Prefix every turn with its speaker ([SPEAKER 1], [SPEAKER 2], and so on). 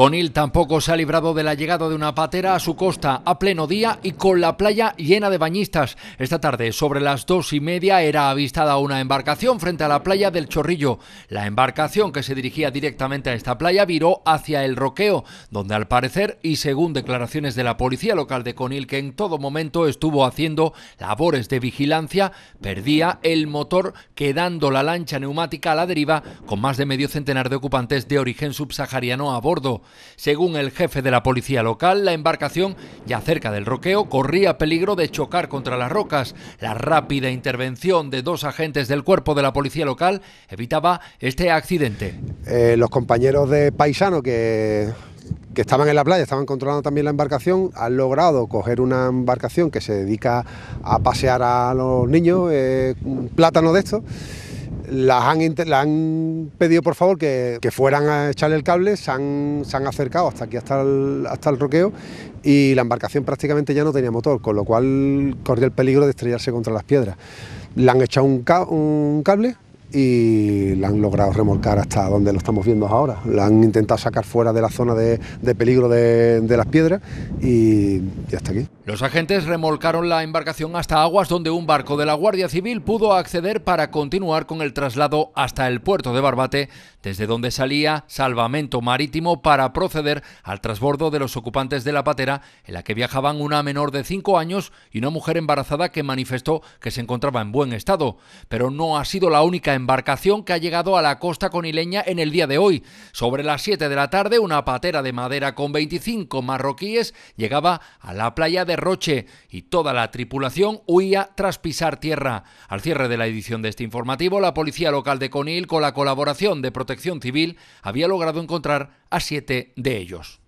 [SPEAKER 1] Conil tampoco se ha librado de la llegada de una patera a su costa a pleno día y con la playa llena de bañistas. Esta tarde, sobre las dos y media, era avistada una embarcación frente a la playa del Chorrillo. La embarcación que se dirigía directamente a esta playa viró hacia el Roqueo, donde al parecer, y según declaraciones de la policía local de Conil, que en todo momento estuvo haciendo labores de vigilancia, perdía el motor quedando la lancha neumática a la deriva con más de medio centenar de ocupantes de origen subsahariano a bordo. Según el jefe de la policía local, la embarcación, ya cerca del roqueo, corría peligro de chocar contra las rocas. La rápida intervención de dos agentes del cuerpo de la policía local evitaba este accidente.
[SPEAKER 2] Eh, los compañeros de Paisano que que estaban en la playa, estaban controlando también la embarcación, han logrado coger una embarcación que se dedica a pasear a los niños, eh, un plátano de estos la han, pedido por favor que, fueran a echarle el cable, se han, acercado hasta aquí, hasta el, hasta el roqueo, y la embarcación prácticamente ya no tenía motor, con lo cual corría el peligro de estrellarse contra las piedras. Le han echado un cable, y la han logrado remolcar hasta donde lo estamos viendo ahora. La han intentado sacar fuera de la zona de, peligro de, las piedras y, hasta aquí.
[SPEAKER 1] Los agentes remolcaron la embarcación hasta aguas donde un barco de la Guardia Civil pudo acceder para continuar con el traslado hasta el puerto de Barbate, desde donde salía salvamento marítimo para proceder al trasbordo de los ocupantes de la patera, en la que viajaban una menor de 5 años y una mujer embarazada que manifestó que se encontraba en buen estado. Pero no ha sido la única embarcación que ha llegado a la costa conileña en el día de hoy. Sobre las 7 de la tarde, una patera de madera con 25 marroquíes llegaba a la playa de Roche y toda la tripulación huía tras pisar tierra. Al cierre de la edición de este informativo, la policía local de Conil, con la colaboración de Protección Civil había logrado encontrar a siete de ellos.